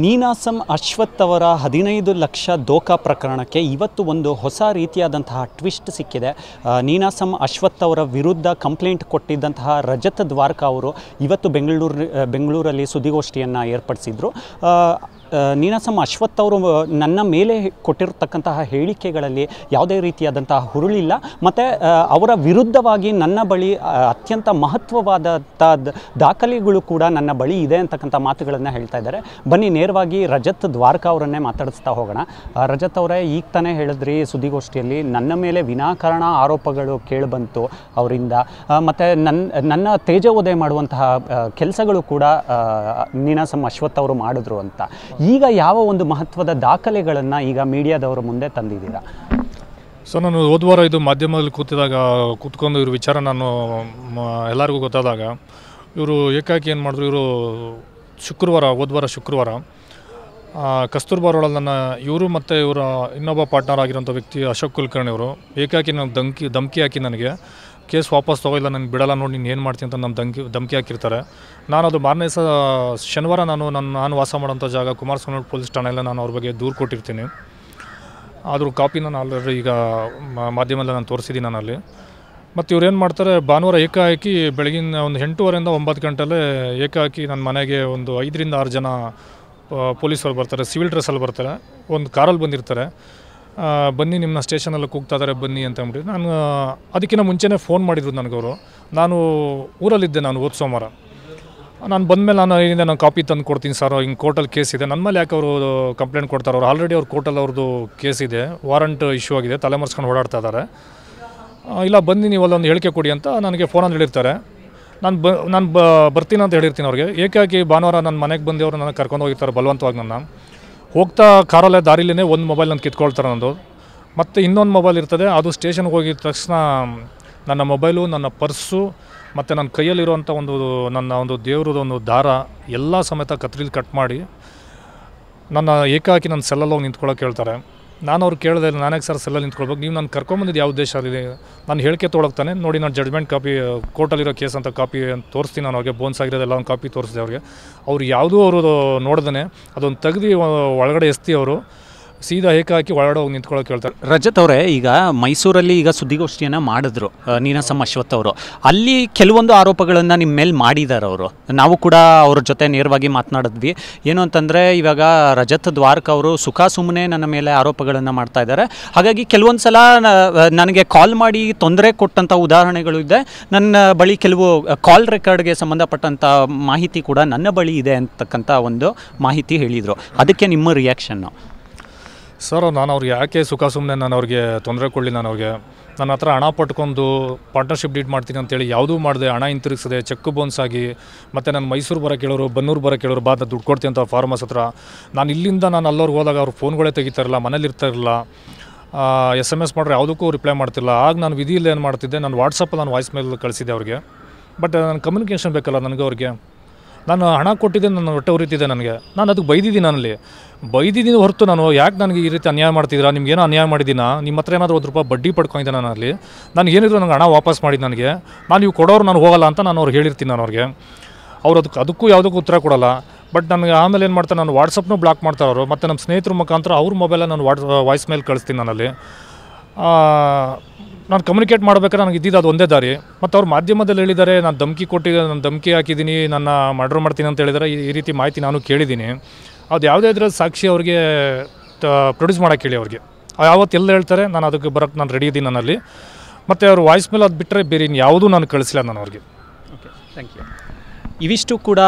ನೀನಾಸಂ ಅಶ್ವತ್ ಅವರ ಹದಿನೈದು ಲಕ್ಷ ದೋಖಾ ಪ್ರಕರಣಕ್ಕೆ ಇವತ್ತು ಒಂದು ಹೊಸ ರೀತಿಯಾದಂತಹ ಟ್ವಿಸ್ಟ್ ಸಿಕ್ಕಿದೆ ನೀನಾಸಂ ಅಶ್ವಥ್ ಅವರ ವಿರುದ್ಧ ಕಂಪ್ಲೇಂಟ್ ಕೊಟ್ಟಿದ್ದಂತಹ ರಜತ್ ದ್ವಾರಕಾ ಅವರು ಇವತ್ತು ಬೆಂಗಳೂರು ಬೆಂಗಳೂರಲ್ಲಿ ಸುದ್ದಿಗೋಷ್ಠಿಯನ್ನು ಏರ್ಪಡಿಸಿದರು ನೀನಾಸಂ ಅಶ್ವಥ್ ಅವರು ನನ್ನ ಮೇಲೆ ಕೊಟ್ಟಿರತಕ್ಕಂತಹ ಹೇಳಿಕೆಗಳಲ್ಲಿ ಯಾವುದೇ ರೀತಿಯಾದಂತಹ ಹುರುಳಿಲ್ಲ ಮತ್ತು ಅವರ ವಿರುದ್ಧವಾಗಿ ನನ್ನ ಬಳಿ ಅತ್ಯಂತ ಮಹತ್ವವಾದಂಥ ದಾಖಲೆಗಳು ಕೂಡ ನನ್ನ ಬಳಿ ಇದೆ ಅಂತಕ್ಕಂಥ ಮಾತುಗಳನ್ನು ಹೇಳ್ತಾ ಇದ್ದಾರೆ ಬನ್ನಿ ನೇರವಾಗಿ ರಜತ್ ದ್ವಾರಕಾ ಅವರನ್ನೇ ಮಾತಾಡಿಸ್ತಾ ಹೋಗೋಣ ರಜತ್ ಅವರೇ ಈಗ ತಾನೇ ಹೇಳಿದ್ರಿ ಸುದ್ದಿಗೋಷ್ಠಿಯಲ್ಲಿ ನನ್ನ ಮೇಲೆ ವಿನಾಕಾರಣ ಆರೋಪಗಳು ಕೇಳಿಬಂತು ಅವರಿಂದ ಮತ್ತು ನನ್ನ ನನ್ನ ತೇಜೋದಯ ಮಾಡುವಂತಹ ಕೆಲಸಗಳು ಕೂಡ ನೀನಾಸಂ ಅಶ್ವಥ್ ಅವರು ಮಾಡಿದ್ರು ಅಂತ ಈಗ ಯಾವ ಒಂದು ಮಹತ್ವದ ದಾಖಲೆಗಳನ್ನು ಈಗ ಮೀಡಿಯಾದವರ ಮುಂದೆ ತಂದಿದ್ದೀರಾ ಸೊ ನಾನು ಹೋದ್ವಾರ ಇದು ಮಾಧ್ಯಮದಲ್ಲಿ ಕೂತಿದಾಗ ಕೂತ್ಕೊಂಡು ಇವ್ರ ವಿಚಾರ ನಾನು ಎಲ್ಲರಿಗೂ ಗೊತ್ತಾದಾಗ ಇವರು ಏಕಾಕಿ ಏನು ಮಾಡಿದ್ರು ಇವರು ಶುಕ್ರವಾರ ಹೋದ್ವಾರ ಶುಕ್ರವಾರ ನನ್ನ ಇವರು ಮತ್ತು ಇವರ ಇನ್ನೊಬ್ಬ ಪಾರ್ಟ್ನರ್ ಆಗಿರೋಂಥ ವ್ಯಕ್ತಿ ಅಶೋಕ್ ಕುಲಕರ್ಣಿ ಅವರು ಏಕಾಕಿ ನಾನು ಧಮಕಿ ಧಮಕಿ ಹಾಕಿ ನನಗೆ ಕೇಸ್ ವಾಪಸ್ ತೊಗೊಯಿಲ್ಲ ನನಗೆ ಬಿಡಲ್ಲ ನೋಡಿ ನೀನು ಏನು ಮಾಡ್ತೀನಿ ಅಂತ ನಮ್ಮ ಧಮಕಿ ಧಮಕಿ ಹಾಕಿರ್ತಾರೆ ನಾನು ಅದು ಮಾರನೇ ಸ ಶನಿವಾರ ನಾನು ನನ್ನ ನಾನು ವಾಸ ಮಾಡೋಂಥ ಜಾಗ ಕುಮಾರಸ್ವಾಮಿ ಪೊಲೀಸ್ ಠಾಣೆಯಲ್ಲೇ ನಾನು ಅವ್ರ ಬಗ್ಗೆ ದೂರು ಕೊಟ್ಟಿರ್ತೀನಿ ಆದರೂ ಕಾಪಿ ನಾನು ಆಲ್ರೆಡಿ ಈಗ ಮಾಧ್ಯಮದಲ್ಲಿ ನಾನು ತೋರಿಸಿದ್ದೀನಿ ನಾನಲ್ಲಿ ಮತ್ತು ಇವ್ರು ಏನು ಮಾಡ್ತಾರೆ ಭಾನುವಾರ ಏಕಾಏಕಿ ಬೆಳಗಿನ ಒಂದು ಎಂಟೂವರೆಯಿಂದ ಒಂಬತ್ತು ಗಂಟೆಲ್ಲೇ ಏಕಾಕಿ ನನ್ನ ಮನೆಗೆ ಒಂದು ಐದರಿಂದ ಆರು ಜನ ಪೊಲೀಸರು ಬರ್ತಾರೆ ಸಿವಿಲ್ ಡ್ರೆಸ್ಸಲ್ಲಿ ಬರ್ತಾರೆ ಒಂದು ಕಾರಲ್ಲಿ ಬಂದಿರ್ತಾರೆ ಬನ್ನಿ ನಿಮ್ಮನ್ನ ಸ್ಟೇಷನಲ್ಲಿ ಕೂಗ್ತಾ ಇದ್ದಾರೆ ಬನ್ನಿ ಅಂತ ಅಂದ್ಬಿಟ್ಟು ನಾನು ಅದಕ್ಕಿಂತ ಮುಂಚೆನೇ ಫೋನ್ ಮಾಡಿದ್ರು ನನಗವರು ನಾನು ಊರಲ್ಲಿದ್ದೆ ನಾನು ಹೋದ ಸೋಮವಾರ ನಾನು ಬಂದಮೇಲೆ ನಾನು ಇಲ್ಲಿಂದ ನಾನು ಕಾಪಿ ತಂದು ಕೊಡ್ತೀನಿ ಸರ್ ಹಿಂಗೆ ಕೋರ್ಟಲ್ಲಿ ಕೇಸ್ ಇದೆ ನನ್ನ ಮೇಲೆ ಯಾಕೆ ಅವರು ಕಂಪ್ಲೇಂಟ್ ಕೊಡ್ತಾರೆ ಅವ್ರು ಆಲ್ರೆಡಿ ಅವ್ರ ಕೋರ್ಟಲ್ಲಿ ಅವ್ರದ್ದು ಕೇಸ್ ಇದೆ ವಾರಂಟ್ ಇಶ್ಯೂ ಆಗಿದೆ ತಲೆ ಓಡಾಡ್ತಾ ಇದ್ದಾರೆ ಇಲ್ಲ ಬನ್ನಿ ನೀವು ಅಲ್ಲೊಂದು ಹೇಳಿಕೆ ಕೊಡಿ ಅಂತ ನನಗೆ ಫೋನಲ್ಲಿ ಹೇಳಿರ್ತಾರೆ ನಾನು ಬ ನಾನು ಬರ್ತೀನಿ ಅಂತ ಹೇಳಿರ್ತೀನಿ ಅವ್ರಿಗೆ ಏಕಾಗಿ ಭಾನುವಾರ ನನ್ನ ಮನೆಗೆ ಬಂದು ಅವರು ನನಗೆ ಕರ್ಕೊಂಡು ಹೋಗಿರ್ತಾರೆ ಬಲವಂತವಾಗಿ ನನ್ನ ಹೋಗ್ತಾ ಕಾರಲ್ಲೇ ದಾರಿಲೇ ಒಂದು ಮೊಬೈಲ್ ನಾನು ಕಿತ್ಕೊಳ್ತಾರೆ ನಂದು ಮತ್ತು ಇನ್ನೊಂದು ಮೊಬೈಲ್ ಇರ್ತದೆ ಅದು ಸ್ಟೇಷನ್ಗೆ ಹೋಗಿದ ತಕ್ಷಣ ನನ್ನ ಮೊಬೈಲು ನನ್ನ ಪರ್ಸು ಮತ್ತು ನನ್ನ ಕೈಯಲ್ಲಿರುವಂಥ ಒಂದು ನನ್ನ ಒಂದು ದೇವ್ರದ್ದು ಒಂದು ದಾರ ಎಲ್ಲ ಸಮೇತ ಕತ್ರಿಲಿ ಕಟ್ ಮಾಡಿ ನನ್ನ ಏಕಾಕಿ ನನ್ನ ಸೆಲ್ಲಲ್ಲಿ ಹೋಗಿ ನಿಂತ್ಕೊಳ್ಳೋಕೆ ಹೇಳ್ತಾರೆ ನಾನು ಅವ್ರು ಕೇಳಿದೆ ನಾನೇ ಸರ್ ಸೆಲ್ಲ ನಿಂತ್ಕೊಳ್ಬೇಕು ನೀವು ನಾನು ಕರ್ಕೊಂಬಂದಿದ್ದು ಯಾವ ಉದ್ದೇಶ ಅಲ್ಲಿ ನಾನು ಹೇಳಿಕೆ ತೊಳಗ್ತಾನೆ ನೋಡಿ ನಾನು ಜಡ್ಜ್ಮೆಂಟ್ ಕಾಪಿ ಕೋರ್ಟಲ್ಲಿರೋ ಕೇಸ್ ಅಂತ ಕಾಪಿ ಅಂತ ತೋರಿಸ್ತೀನಿ ನಾನು ಅವ್ರಿಗೆ ಬೋನ್ಸ್ ಆಗಿರೋದೆಲ್ಲ ಒಂದು ಕಾಪಿ ತೋರಿಸಿದೆ ಅವ್ರಿಗೆ ಅವ್ರು ಯಾವುದೂ ಅವರು ನೋಡ್ದೇ ಅದೊಂದು ತೆಗ್ದು ಒಳಗಡೆ ಎಸ್ತಿ ಅವರು ಸೀದಾ ಏಕಾಕಿ ಒಳಗಡೆ ಹೋಗಿ ಕೇಳ್ತಾರೆ ರಜತ್ ಅವರೇ ಈಗ ಮೈಸೂರಲ್ಲಿ ಈಗ ಸುದ್ದಿಗೋಷ್ಠಿಯನ್ನು ಮಾಡಿದ್ರು ನೀನಸಮ್ಮ ಅಶ್ವಥ್ ಅವರು ಅಲ್ಲಿ ಕೆಲವೊಂದು ಆರೋಪಗಳನ್ನು ನಿಮ್ಮ ಮೇಲೆ ಮಾಡಿದ್ದಾರೆ ಅವರು ನಾವು ಕೂಡ ಅವ್ರ ಜೊತೆ ನೇರವಾಗಿ ಮಾತನಾಡಿದ್ವಿ ಏನು ಅಂತಂದರೆ ಇವಾಗ ರಜತ್ ದ್ವಾರಕ ಅವರು ಸುಖ ಸುಮ್ಮನೆ ನನ್ನ ಮೇಲೆ ಆರೋಪಗಳನ್ನು ಮಾಡ್ತಾ ಇದ್ದಾರೆ ಹಾಗಾಗಿ ಕೆಲವೊಂದು ಸಲ ನನಗೆ ಕಾಲ್ ಮಾಡಿ ತೊಂದರೆ ಕೊಟ್ಟಂಥ ಉದಾಹರಣೆಗಳು ಇದೆ ನನ್ನ ಬಳಿ ಕೆಲವು ಕಾಲ್ ರೆಕಾರ್ಡ್ಗೆ ಸಂಬಂಧಪಟ್ಟಂಥ ಮಾಹಿತಿ ಕೂಡ ನನ್ನ ಬಳಿ ಇದೆ ಅಂತಕ್ಕಂಥ ಒಂದು ಮಾಹಿತಿ ಹೇಳಿದರು ಅದಕ್ಕೆ ನಿಮ್ಮ ರಿಯಾಕ್ಷನ್ನು ಸರ್ ನಾನು ಅವ್ರಿಗೆ ಯಾಕೆ ಸುಖ ಸುಮ್ಮನೆ ನಾನು ಅವ್ರಿಗೆ ತೊಂದರೆ ಕೊಡಲಿ ನಾನು ಅವ್ರಿಗೆ ನನ್ನ ಹತ್ರ ಹಣ ಪಟ್ಕೊಂಡು ಪಾರ್ಟ್ನರ್ಶಿಪ್ ಡೀಟ್ ಮಾಡ್ತೀನಿ ಅಂತೇಳಿ ಯಾವುದೂ ಮಾಡಿದೆ ಹಣ ಹಿಂತಿರುಗಿಸದೆ ಚೆಕ್ ಬೋನ್ಸ್ ಆಗಿ ಮತ್ತು ನಾನು ಮೈಸೂರು ಬರೋ ಕೇಳೋರು ಬನ್ನೂರು ಬರೋ ಕೇಳೋರು ಬಾ ದುಡ್ಡು ಕೊಡ್ತೀನಿ ಅಂತ ಫಾರ್ಮಸ್ ಹತ್ರ ನಾನು ಇಲ್ಲಿಂದ ನಾನು ಅಲ್ಲವ್ರಿಗೆ ಹೋದಾಗ ಅವ್ರು ಫೋನ್ಗಳೇ ತೆಗಿತಾರಲ್ಲ ಮನೇಲಿ ಇರ್ತಾರಲ್ಲ ಎಸ್ ಎಮ್ ಎಸ್ ಮಾಡ್ರೆ ಯಾವುದಕ್ಕೂ ರಿಪ್ಲೈ ಮಾಡ್ತಿಲ್ಲ ಆಗ ನಾನು ವಿಧಿ ಏನು ಮಾಡ್ತಿದ್ದೆ ನಾನು ವಾಟ್ಸಪ್ಪಲ್ಲಿ ನಾನು ವಾಯ್ಸ್ ಮೇಲ್ ಕಳಿಸಿದೆ ಅವ್ರಿಗೆ ಬಟ್ ನನ್ನ ಕಮ್ಯುನಿಕೇಷನ್ ಬೇಕಲ್ಲ ನನಗೆ ಅವ್ರಿಗೆ ನಾನು ಹಣ ಕೊಟ್ಟಿದ್ದೆ ನನ್ನ ಹೊಟ್ಟೆ ಉರಿತಿದ್ದೆ ನನಗೆ ನಾನು ಅದಕ್ಕೆ ಬೈದಿದ್ದೀನಿ ನನ್ನಲ್ಲಿ ಬೈದಿದ್ದೀನಿ ಹೊರತು ನಾನು ಯಾಕೆ ನನಗೆ ಈ ರೀತಿ ಅನ್ಯಾಯ ಮಾಡ್ತಿದ್ದೀರಾ ನಿಮ್ಗೇನೋ ಅನ್ಯಾಯ ಮಾಡಿದ್ದೀನ ನಿಮ್ಮ ಹತ್ರ ಏನಾದರೂ ಒಂದು ರೂಪಾಯಿ ಬಡ್ಡಿ ಪಡ್ಕೊಂಡಿದ್ದೆ ನಾನು ಅಲ್ಲಿ ನಾನು ಏನಿದ್ರು ನನಗೆ ಹಣ ವಾಪಸ್ ಮಾಡಿದ್ದು ನನಗೆ ನಾನು ನೀವು ಕೊಡೋರು ನಾನು ಹೋಗಲ್ಲ ಅಂತ ನಾನು ಅವ್ರು ಹೇಳಿರ್ತೀನಿ ನಾನು ಅವ್ರಿಗೆ ಅವ್ರು ಅದಕ್ಕೆ ಅದಕ್ಕೂ ಯಾವುದಕ್ಕೂ ಉತ್ತರ ಕೊಡಲ್ಲ ಬಟ್ ನನಗೆ ಆಮೇಲೆ ಏನು ಮಾಡ್ತಾರೆ ನಾನು ವಾಟ್ಸಪ್ನೂ ಬ್ಲಾಕ್ ಮಾಡ್ತಾರೆ ಅವರು ಮತ್ತು ನಮ್ಮ ಸ್ನೇಹಿತರ ಮುಖಾಂತರ ಅವ್ರ ಮೊಬೈಲಲ್ಲಿ ನಾನು ವಾಟ್ಸ್ ವಾಯ್ಸ್ ಮೇಲೆ ಕಳಿಸ್ತೀನಿ ನನ್ನಲ್ಲಿ ನಾನು ಕಮ್ಯುನಿಕೇಟ್ ಮಾಡಬೇಕಾದ್ರೆ ನನಗೆ ಇದ್ದಿದ್ದು ಅದು ಒಂದೇ ದಾರಿ ಮತ್ತು ಅವ್ರು ಮಾಧ್ಯಮದಲ್ಲಿ ಹೇಳಿದ್ದಾರೆ ನಾನು ಧಮಕಿ ಕೊಟ್ಟಿದ್ದೆ ನಾನು ಧಮಕಿ ಹಾಕಿದ್ದೀನಿ ನನ್ನ ಮರ್ಡರ್ ಮಾಡ್ತೀನಿ ಅಂತ ಹೇಳಿದರೆ ಈ ರೀತಿ ಮಾಹಿತಿ ನಾನು ಕೇಳಿದ್ದೀನಿ ಅದು ಯಾವುದೇ ಇದ್ರ ಸಾಕ್ಷಿ ಅವ್ರಿಗೆ ಪ್ರೊಡ್ಯೂಸ್ ಮಾಡೋಕ್ಕೆ ಹೇಳಿ ಅವ್ರಿಗೆ ಯಾವತ್ತು ಎಲ್ಲ ಹೇಳ್ತಾರೆ ನಾನು ಅದಕ್ಕೆ ಬರೋಕ್ಕೆ ನಾನು ರೆಡಿ ಇದ್ದೀನಿ ನನ್ನಲ್ಲಿ ಮತ್ತು ಅವ್ರ ವಾಯ್ಸ್ ಮೇಲೆ ಅದು ಬಿಟ್ಟರೆ ಬೇರೆ ಇನ್ನು ಯಾವುದೂ ನಾನು ಕಳಿಸಿಲ್ಲ ನಾನು ಅವ್ರಿಗೆ ಓಕೆ ಥ್ಯಾಂಕ್ ಯು ಇವಿಷ್ಟು ಕೂಡ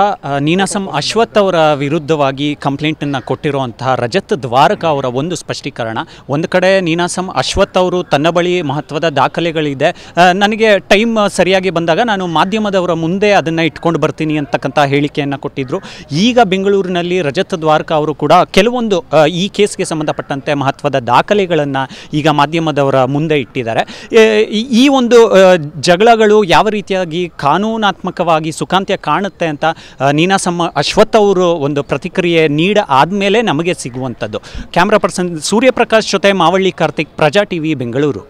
ನೀನಾಸಂ ಅಶ್ವಥ್ ಅವರ ವಿರುದ್ಧವಾಗಿ ಕಂಪ್ಲೇಂಟನ್ನು ಕೊಟ್ಟಿರುವಂತಹ ರಜತ್ ದ್ವಾರಕ ಅವರ ಒಂದು ಸ್ಪಷ್ಟೀಕರಣ ಒಂದು ಕಡೆ ನೀನಾಸಂ ಅಶ್ವಥ್ ಅವರು ತನ್ನ ಬಳಿ ಮಹತ್ವದ ದಾಖಲೆಗಳಿದೆ ನನಗೆ ಟೈಮ್ ಸರಿಯಾಗಿ ಬಂದಾಗ ನಾನು ಮಾಧ್ಯಮದವರ ಮುಂದೆ ಅದನ್ನು ಇಟ್ಕೊಂಡು ಬರ್ತೀನಿ ಅಂತಕ್ಕಂಥ ಹೇಳಿಕೆಯನ್ನು ಕೊಟ್ಟಿದ್ದರು ಈಗ ಬೆಂಗಳೂರಿನಲ್ಲಿ ರಜತ್ ದ್ವಾರಕ ಅವರು ಕೂಡ ಕೆಲವೊಂದು ಈ ಕೇಸ್ಗೆ ಸಂಬಂಧಪಟ್ಟಂತೆ ಮಹತ್ವದ ದಾಖಲೆಗಳನ್ನು ಈಗ ಮಾಧ್ಯಮದವರ ಮುಂದೆ ಇಟ್ಟಿದ್ದಾರೆ ಈ ಒಂದು ಜಗಳಗಳು ಯಾವ ರೀತಿಯಾಗಿ ಕಾನೂನಾತ್ಮಕವಾಗಿ ಸುಖಾಂತ್ಯ ಕಾಣ ಕಾಣುತ್ತೆ ಅಂತ ನೀನಾಸಮ್ಮ ಅಶ್ವಥ್ ಅವರು ಒಂದು ಪ್ರತಿಕ್ರಿಯೆ ನೀಡ ಆದಮೇಲೆ ನಮಗೆ ಸಿಗುವಂಥದ್ದು ಕ್ಯಾಮ್ರಾ ಪರ್ಸನ್ ಸೂರ್ಯಪ್ರಕಾಶ್ ಜೊತೆ ಮಾವಳ್ಳಿ ಕಾರ್ತಿಕ್ ಪ್ರಜಾ ಟಿ ಬೆಂಗಳೂರು